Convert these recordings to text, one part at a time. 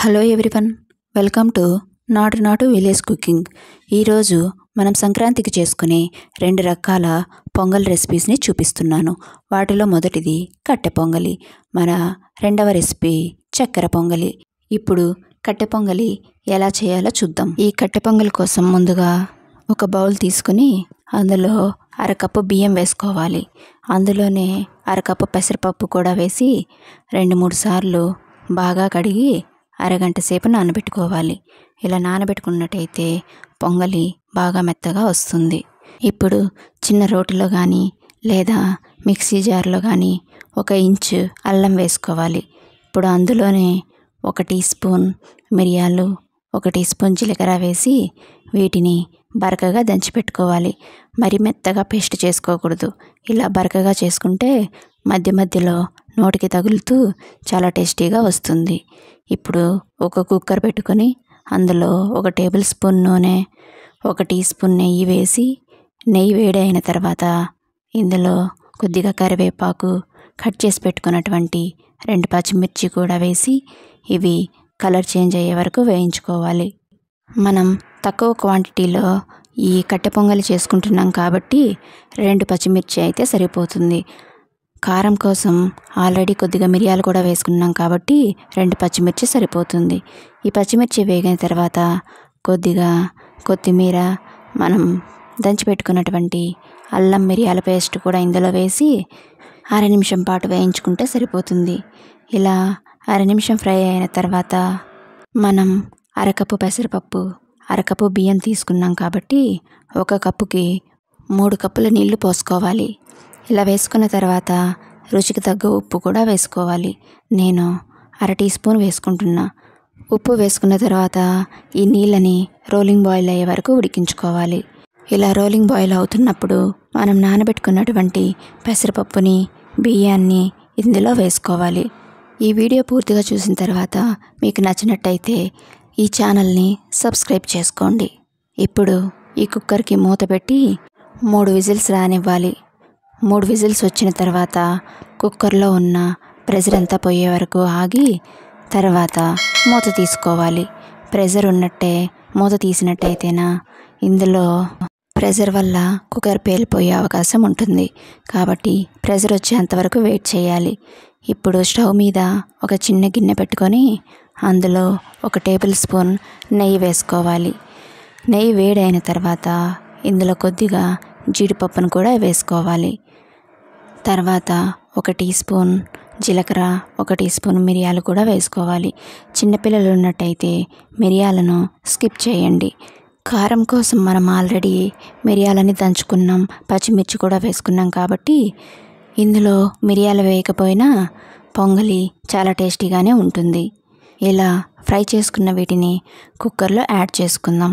hello everyone welcome to నాటు నాటు village cooking ఈరోజు మనం సంక్రాంతికి చేసుకునే రెండు రకాల పొంగల్ రెసిపీస్ని చూపిస్తున్నాను వాటిలో మొదటిది కట్టె పొంగలి మన రెండవ రెసిపీ చక్కెర పొంగలి ఇప్పుడు కట్టె పొంగలి ఎలా చేయాలో చూద్దాం ఈ కట్టె పొంగలి కోసం ముందుగా ఒక బౌల్ తీసుకుని అందులో అరకప్పు బియ్యం వేసుకోవాలి అందులోనే అరకప్పు పెసరపప్పు కూడా వేసి రెండు మూడు సార్లు బాగా కడిగి అరగంట సేపు నానబెట్టుకోవాలి ఇలా నానబెట్టుకున్నట్టయితే పొంగలి బాగా మెత్తగా వస్తుంది ఇప్పుడు చిన్న రోటిలో కానీ లేదా మిక్సీ జార్లో కానీ ఒక ఇంచు అల్లం వేసుకోవాలి ఇప్పుడు అందులోనే ఒక టీ స్పూన్ మిరియాలు ఒక టీ స్పూన్ జీలకర్ర వేసి వీటిని బరకగా దంచిపెట్టుకోవాలి మరి మెత్తగా పేస్ట్ చేసుకోకూడదు ఇలా బరకగా చేసుకుంటే మధ్య మధ్యలో నోటికి తగులుతూ చాలా టేస్టీగా వస్తుంది ఇప్పుడు ఒక కుక్కర్ పెట్టుకొని అందులో ఒక టేబుల్ స్పూన్ నూనె ఒక టీ స్పూన్ నెయ్యి వేసి నెయ్యి వేడి అయిన తర్వాత ఇందులో కొద్దిగా కరివేపాకు కట్ చేసి పెట్టుకున్నటువంటి రెండు పచ్చిమిర్చి కూడా వేసి ఇవి కలర్ చేంజ్ అయ్యే వరకు వేయించుకోవాలి మనం తక్కువ క్వాంటిటీలో ఈ కట్టె పొంగలి చేసుకుంటున్నాం కాబట్టి రెండు పచ్చిమిర్చి అయితే సరిపోతుంది కారం కోసం ఆల్రెడీ కొద్దిగా మిరియాలు కూడా వేసుకున్నాం కాబట్టి రెండు పచ్చిమిర్చి సరిపోతుంది ఈ పచ్చిమిర్చి వేగిన తర్వాత కొద్దిగా కొత్తిమీర మనం దంచిపెట్టుకున్నటువంటి అల్లం మిరియాల పేస్ట్ కూడా ఇందులో వేసి అర నిమిషం పాటు వేయించుకుంటే సరిపోతుంది ఇలా అర నిమిషం ఫ్రై అయిన తర్వాత మనం అరకప్పు పెసరపప్పు అరకప్పు బియ్యం తీసుకున్నాం కాబట్టి ఒక కప్పుకి మూడు కప్పుల నీళ్లు పోసుకోవాలి ఇలా వేసుకున్న తర్వాత రుచికి తగ్గ ఉప్పు కూడా వేసుకోవాలి నేను అర టీ స్పూన్ వేసుకుంటున్నా ఉప్పు వేసుకున్న తర్వాత ఈ నీళ్ళని రోలింగ్ బాయిల్ అయ్యే వరకు ఉడికించుకోవాలి ఇలా రోలింగ్ బాయిల్ అవుతున్నప్పుడు మనం నానబెట్టుకున్నటువంటి పెసరపప్పుని బియ్యాన్ని ఇందులో వేసుకోవాలి ఈ వీడియో పూర్తిగా చూసిన తర్వాత మీకు నచ్చినట్టయితే ఈ ఛానల్ని సబ్స్క్రైబ్ చేసుకోండి ఇప్పుడు ఈ కుక్కర్కి మూత పెట్టి మూడు విజిల్స్ రానివ్వాలి మూడు విజిల్స్ వచ్చిన తర్వాత కుక్కర్లో ఉన్న ప్రెషర్ అంతా పోయే వరకు ఆగి తర్వాత మూత తీసుకోవాలి ప్రెషర్ ఉన్నట్టే మూత తీసినట్టయితేనా ఇందులో ప్రెషర్ వల్ల కుక్కర్ పేలిపోయే అవకాశం ఉంటుంది కాబట్టి ప్రెషర్ వచ్చేంతవరకు వెయిట్ చేయాలి ఇప్పుడు స్టవ్ మీద ఒక చిన్న గిన్నె పెట్టుకొని అందులో ఒక టేబుల్ స్పూన్ నెయ్యి వేసుకోవాలి నెయ్యి వేడైన తర్వాత ఇందులో కొద్దిగా జీడిపప్పును కూడా వేసుకోవాలి తర్వాత ఒక టీ స్పూన్ జీలకర్ర ఒక టీ స్పూన్ మిరియాలు కూడా వేసుకోవాలి చిన్నపిల్లలు ఉన్నట్టయితే మిరియాలను స్కిప్ చేయండి కారం కోసం మనం ఆల్రెడీ మిరియాలని దంచుకున్నాం పచ్చిమిర్చి కూడా వేసుకున్నాం కాబట్టి ఇందులో మిరియాలు వేయకపోయినా పొంగలి చాలా టేస్టీగానే ఉంటుంది ఇలా ఫ్రై చేసుకున్న వీటిని కుక్కర్లో యాడ్ చేసుకుందాం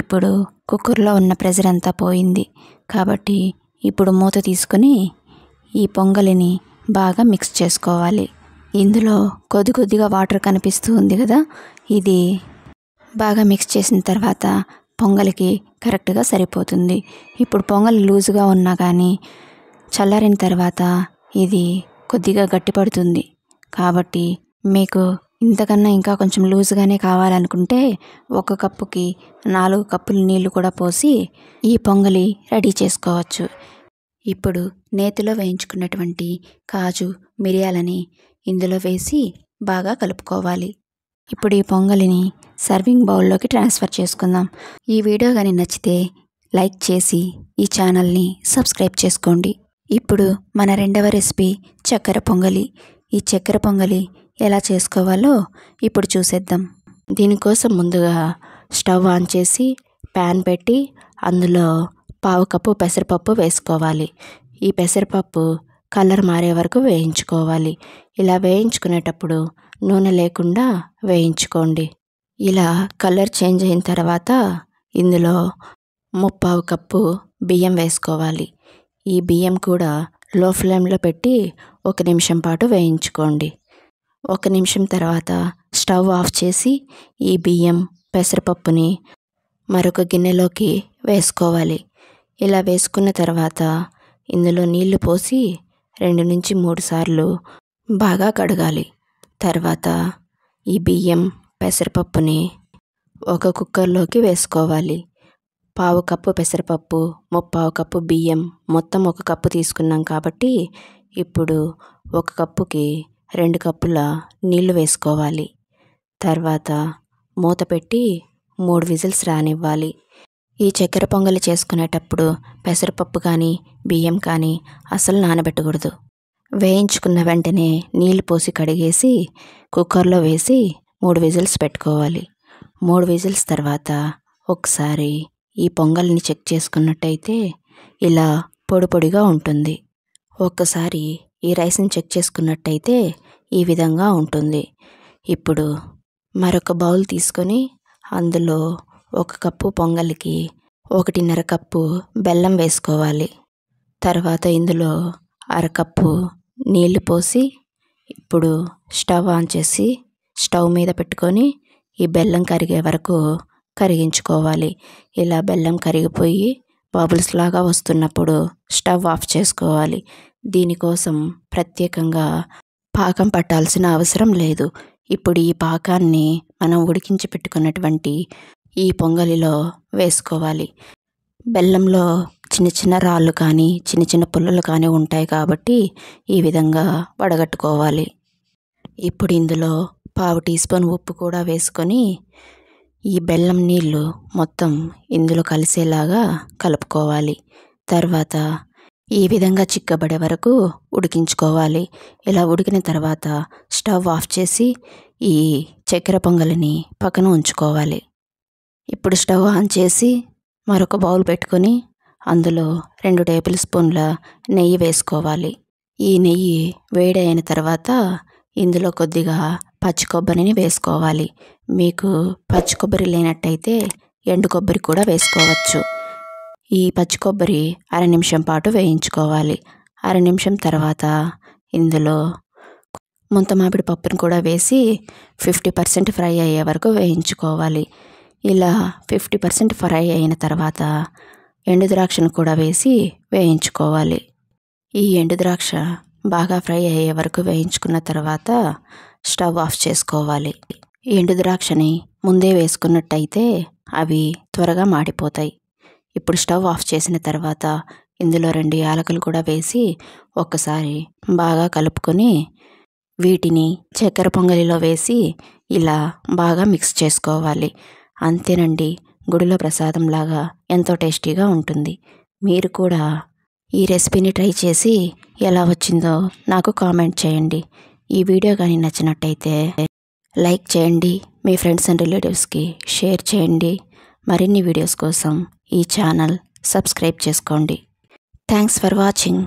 ఇప్పుడు కుక్కర్లో ఉన్న ప్రెజర్ అంతా పోయింది కాబట్టి ఇప్పుడు మూత తీసుకొని ఈ పొంగలిని బాగా మిక్స్ చేసుకోవాలి ఇందులో కొద్ది కొద్దిగా వాటర్ కనిపిస్తూ ఉంది కదా ఇది బాగా మిక్స్ చేసిన తర్వాత పొంగలికి కరెక్ట్గా సరిపోతుంది ఇప్పుడు పొంగలి లూజుగా ఉన్నా కానీ చల్లారిన తర్వాత ఇది కొద్దిగా గట్టిపడుతుంది కాబట్టి మీకు ఇంతకన్నా ఇంకా కొంచెం లూజ్గానే కావాలనుకుంటే ఒక కప్పుకి నాలుగు కప్పులు నీళ్లు కూడా పోసి ఈ పొంగలి రెడీ చేసుకోవచ్చు ఇప్పుడు నేతిలో వేయించుకున్నటువంటి కాజు మిరియాలని ఇందులో వేసి బాగా కలుపుకోవాలి ఇప్పుడు ఈ పొంగలిని సర్వింగ్ బౌల్లోకి ట్రాన్స్ఫర్ చేసుకుందాం ఈ వీడియో కానీ నచ్చితే లైక్ చేసి ఈ ఛానల్ని సబ్స్క్రైబ్ చేసుకోండి ఇప్పుడు మన రెండవ రెసిపీ చక్కెర పొంగలి ఈ చక్కెర పొంగలి ఎలా చేసుకోవాలో ఇప్పుడు చూసేద్దాం దీనికోసం ముందుగా స్టవ్ ఆన్ చేసి ప్యాన్ పెట్టి అందులో పావు కప్పు పెసరపప్పు వేసుకోవాలి ఈ పెసరపప్పు కలర్ మారే వరకు వేయించుకోవాలి ఇలా వేయించుకునేటప్పుడు నూనె లేకుండా వేయించుకోండి ఇలా కలర్ చేంజ్ అయిన తర్వాత ఇందులో ముప్పావు కప్పు బియ్యం వేసుకోవాలి ఈ బియ్యం కూడా లో ఫ్లేమ్లో పెట్టి ఒక నిమిషం పాటు వేయించుకోండి ఒక నిమిషం తర్వాత స్టవ్ ఆఫ్ చేసి ఈ బియ్యం పెసరపప్పుని మరొక గిన్నెలోకి వేసుకోవాలి ఇలా వేసుకున్న తర్వాత ఇందులో నీళ్లు పోసి రెండు నుంచి మూడు సార్లు బాగా కడగాలి తర్వాత ఈ బియ్యం పెసరపప్పుని ఒక కుక్కర్లోకి వేసుకోవాలి పావు కప్పు పెసరపప్పు ముప్పావు కప్పు బియ్యం మొత్తం ఒక కప్పు తీసుకున్నాం కాబట్టి ఇప్పుడు ఒక కప్పుకి రెండు కప్పుల నీళ్లు వేసుకోవాలి తర్వాత మూత పెట్టి మూడు విజిల్స్ రానివ్వాలి ఈ చక్కెర పొంగలి చేసుకునేటప్పుడు పెసరపప్పు కానీ బియ్యం కానీ అసలు నానబెట్టకూడదు వేయించుకున్న వెంటనే నీళ్ళు పోసి కడిగేసి కుక్కర్లో వేసి మూడు విజిల్స్ పెట్టుకోవాలి మూడు విజిల్స్ తర్వాత ఒకసారి ఈ పొంగల్ని చెక్ చేసుకున్నట్టయితే ఇలా పొడి పొడిగా ఉంటుంది ఒక్కసారి ఈ రైస్ని చెక్ చేసుకున్నట్టయితే ఈ విధంగా ఉంటుంది ఇప్పుడు మరొక బౌల్ తీసుకొని అందులో ఒక కప్పు పొంగలికి ఒకటిన్నర కప్పు బెల్లం వేసుకోవాలి తర్వాత ఇందులో అరకప్పు నీళ్లు పోసి ఇప్పుడు స్టవ్ ఆన్ చేసి స్టవ్ మీద పెట్టుకొని ఈ బెల్లం కరిగే వరకు కరిగించుకోవాలి ఇలా బెల్లం కరిగిపోయి బబుల్స్ లాగా వస్తున్నప్పుడు స్టవ్ ఆఫ్ చేసుకోవాలి దీనికోసం ప్రత్యేకంగా పాకం పట్టాల్సిన అవసరం లేదు ఇప్పుడు ఈ పాకాన్ని మనం ఉడికించి పెట్టుకున్నటువంటి ఈ పొంగలిలో వేసుకోవాలి బెల్లంలో చిన్న చిన్న రాళ్ళు కానీ చిన్న చిన్న పుల్లలు కానీ ఉంటాయి కాబట్టి ఈ విధంగా వడగట్టుకోవాలి ఇప్పుడు ఇందులో పావు టీ స్పూన్ ఉప్పు కూడా వేసుకొని ఈ బెల్లం నీళ్ళు మొత్తం ఇందులో కలిసేలాగా కలుపుకోవాలి తర్వాత ఈ విధంగా చిక్కబడే వరకు ఉడికించుకోవాలి ఇలా ఉడికిన తర్వాత స్టవ్ ఆఫ్ చేసి ఈ చక్కెర పొంగలిని పక్కన ఉంచుకోవాలి ఇప్పుడు స్టవ్ ఆన్ చేసి మరొక బౌల్ పెట్టుకొని అందులో రెండు టేబుల్ స్పూన్ల నెయ్యి వేసుకోవాలి ఈ నెయ్యి వేడైన తర్వాత ఇందులో కొద్దిగా పచ్చి కొబ్బరిని వేసుకోవాలి మీకు పచ్చి కొబ్బరి లేనట్టయితే ఎండు కొబ్బరి కూడా వేసుకోవచ్చు ఈ పచ్చి కొబ్బరి అర నిమిషం పాటు వేయించుకోవాలి అర నిమిషం తర్వాత ఇందులో ముంతమామిడి పప్పును కూడా వేసి ఫిఫ్టీ పర్సెంట్ ఫ్రై అయ్యే వరకు వేయించుకోవాలి ఇలా ఫిఫ్టీ పర్సెంట్ ఫ్రై అయిన తర్వాత ఎండు ద్రాక్షను కూడా వేసి వేయించుకోవాలి ఈ ఎండు ద్రాక్ష బాగా ఫ్రై అయ్యే వరకు వేయించుకున్న తర్వాత స్టవ్ ఆఫ్ చేసుకోవాలి ఎండు ద్రాక్షని ముందే వేసుకున్నట్టయితే అవి త్వరగా మాడిపోతాయి ఇప్పుడు స్టవ్ ఆఫ్ చేసిన తర్వాత ఇందులో రెండు యాలకులు కూడా వేసి ఒక్కసారి బాగా కలుపుకొని వీటిని చక్కెర పొంగలిలో వేసి ఇలా బాగా మిక్స్ చేసుకోవాలి అంతేనండి గుడిలో ప్రసాదంలాగా ఎంతో టేస్టీగా ఉంటుంది మీరు కూడా ఈ రెసిపీని ట్రై చేసి ఎలా వచ్చిందో నాకు కామెంట్ చేయండి ఈ వీడియో కానీ నచ్చినట్టయితే లైక్ చేయండి మీ ఫ్రెండ్స్ అండ్ రిలేటివ్స్కి షేర్ చేయండి మరిన్ని వీడియోస్ కోసం ఈ ఛానల్ సబ్స్క్రైబ్ చేసుకోండి థ్యాంక్స్ ఫర్ వాచింగ్